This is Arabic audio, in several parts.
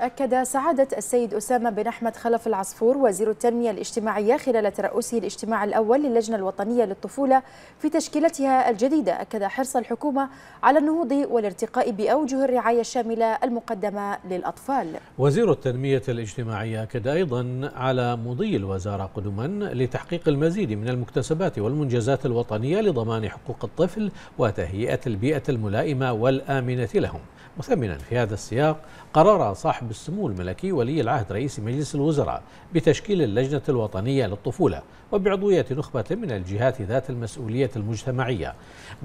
أكد سعادة السيد أسامة بن أحمد خلف العصفور وزير التنمية الاجتماعية خلال ترأسه الاجتماع الأول للجنة الوطنية للطفولة في تشكيلتها الجديدة أكد حرص الحكومة على النهوض والارتقاء بأوجه الرعاية الشاملة المقدمة للأطفال وزير التنمية الاجتماعية أكد أيضا على مضي الوزارة قدما لتحقيق المزيد من المكتسبات والمنجزات الوطنية لضمان حقوق الطفل وتهيئة البيئة الملائمة والآمنة لهم مثمنا في هذا السياق قرار صاحب بالسمو الملكي ولي العهد رئيس مجلس الوزراء بتشكيل اللجنة الوطنية للطفولة وبعضوية نخبة من الجهات ذات المسؤولية المجتمعية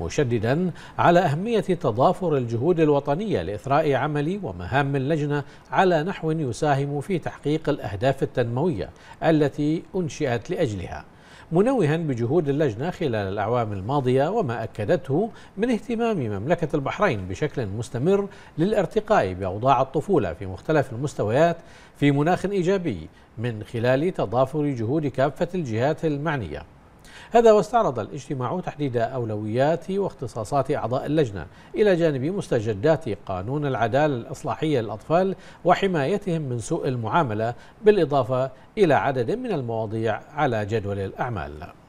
مشددا على أهمية تضافر الجهود الوطنية لإثراء عمل ومهام اللجنة على نحو يساهم في تحقيق الأهداف التنموية التي أنشئت لأجلها منوها بجهود اللجنة خلال الأعوام الماضية وما أكدته من اهتمام مملكة البحرين بشكل مستمر للارتقاء بأوضاع الطفولة في مختلف المستويات في مناخ إيجابي من خلال تضافر جهود كافة الجهات المعنية هذا واستعرض الاجتماع تحديد أولويات واختصاصات أعضاء اللجنة إلى جانب مستجدات قانون العدالة الإصلاحية للأطفال وحمايتهم من سوء المعاملة بالإضافة إلى عدد من المواضيع على جدول الأعمال